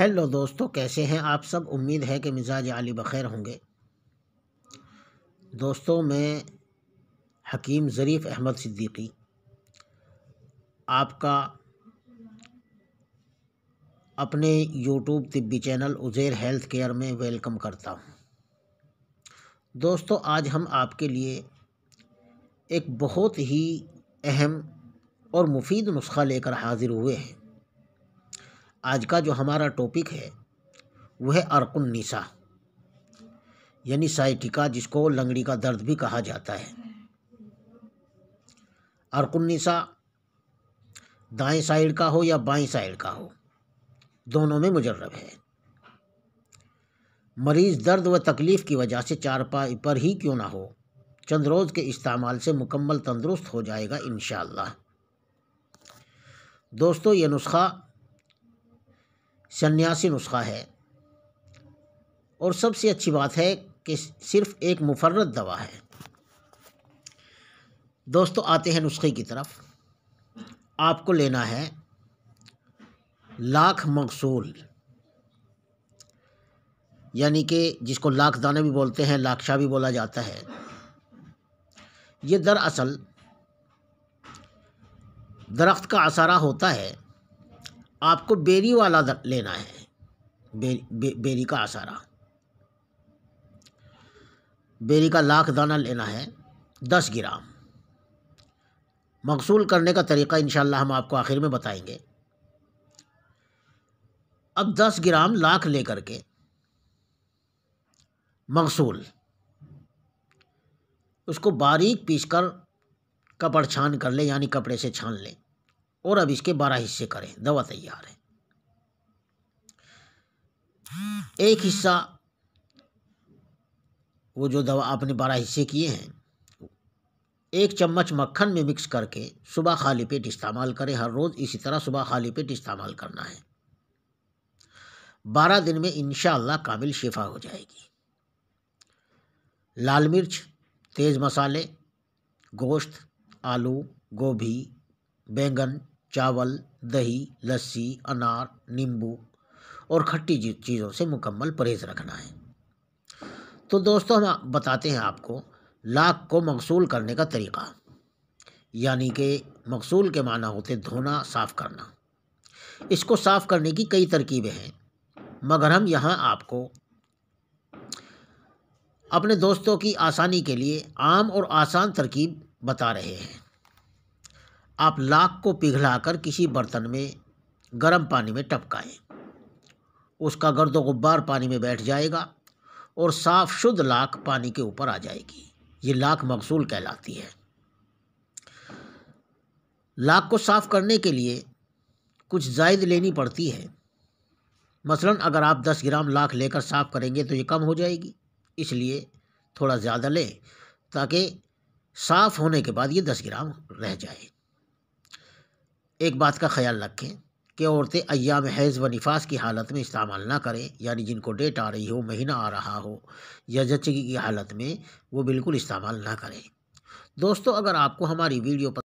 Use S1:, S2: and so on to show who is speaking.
S1: hello दोस्तों कैसे हैं आप सब उम्मीद है कि मिजाज आली बखैर होंगे दोस्तों मैं हकीम ज़रीफ़ अहमद सिद्दीकी आपका अपने यूट्यूब तिब्बी चैनल उज़ैर हेल्थ केयर में वेलकम करता हूं दोस्तों आज हम आपके लिए एक बहुत ही अहम और मुफीद नुस्खा लेकर हाज़िर हुए हैं आज का जो हमारा टॉपिक है वह है निशा यानी साइटिका जिसको लंगड़ी का दर्द भी कहा जाता है अर्कुन्निसा दाएं साइड का हो या बाएं साइड का हो दोनों में मुजर्रब है मरीज़ दर्द व तकलीफ़ की वजह से चारपाई पर ही क्यों ना हो चंद रोज़ के इस्तेमाल से मुकम्मल तंदुरुस्त हो जाएगा इन दोस्तों ये नुस्खा सन्यासी नुस्खा है और सबसे अच्छी बात है कि सिर्फ एक मुफरत दवा है दोस्तों आते हैं नुस्खे की तरफ आपको लेना है लाख मकसूल यानी कि जिसको लाख दाना भी बोलते हैं लाक्षा भी बोला जाता है ये दरअसल दरख्त का असारा होता है आपको बेरी वाला लेना है बेरी, बे, बेरी का आसारा बेरी का लाख दाना लेना है दस ग्राम मकसूल करने का तरीका इन हम आपको आखिर में बताएंगे अब दस ग्राम लाख लेकर के मकसूल उसको बारीक पीसकर कपड़ छान कर ले यानी कपड़े से छान लें और अब इसके बारह हिस्से करें दवा तैयार है एक हिस्सा वो जो दवा आपने बारह हिस्से किए हैं एक चम्मच मक्खन में मिक्स करके सुबह खाली पेट इस्तेमाल करें हर रोज़ इसी तरह सुबह खाली पेट इस्तेमाल करना है बारह दिन में इन कामिल शिफा हो जाएगी लाल मिर्च तेज़ मसाले गोश्त आलू गोभी बैंगन चावल दही लस्सी अनार नींबू और खट्टी चीज़ों से मुकम्मल परहेज़ रखना है तो दोस्तों हम बताते हैं आपको लाख को मकसूल करने का तरीक़ा यानी कि मकसूल के माना होते धोना साफ़ करना इसको साफ़ करने की कई तरकीबें हैं मगर हम यहाँ आपको अपने दोस्तों की आसानी के लिए आम और आसान तरकीब बता रहे हैं आप लाख को पिघलाकर किसी बर्तन में गर्म पानी में टपकाएं उसका गर्द गुब्बार पानी में बैठ जाएगा और साफ शुद्ध लाख पानी के ऊपर आ जाएगी ये लाख मकसूल कहलाती है लाख को साफ करने के लिए कुछ जायद लेनी पड़ती है मसलन अगर आप 10 ग्राम लाख लेकर साफ करेंगे तो ये कम हो जाएगी इसलिए थोड़ा ज़्यादा लें ताकि साफ़ होने के बाद ये 10 ग्राम रह जाए एक बात का ख्याल रखें कि औरतें अयाम हैज़ व निफास की हालत में इस्तेमाल ना करें यानी जिनको डेट आ रही हो महीना आ रहा हो या जचगी की हालत में वो बिल्कुल इस्तेमाल ना करें दोस्तों अगर आपको हमारी वीडियो